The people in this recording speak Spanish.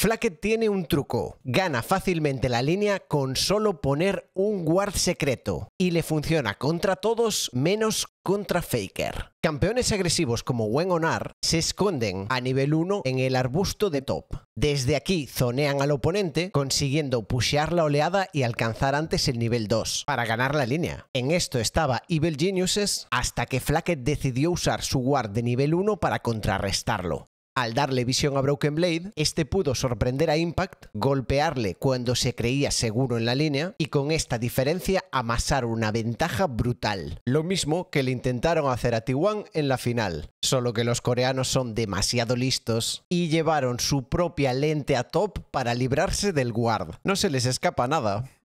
Flacket tiene un truco. Gana fácilmente la línea con solo poner un guard secreto y le funciona contra todos menos contra Faker. Campeones agresivos como Wen Onar se esconden a nivel 1 en el arbusto de top. Desde aquí zonean al oponente consiguiendo pushear la oleada y alcanzar antes el nivel 2 para ganar la línea. En esto estaba Evil Geniuses hasta que Flacket decidió usar su guard de nivel 1 para contrarrestarlo. Al darle visión a Broken Blade, este pudo sorprender a Impact, golpearle cuando se creía seguro en la línea y con esta diferencia amasar una ventaja brutal. Lo mismo que le intentaron hacer a t en la final, solo que los coreanos son demasiado listos y llevaron su propia lente a top para librarse del guard. No se les escapa nada.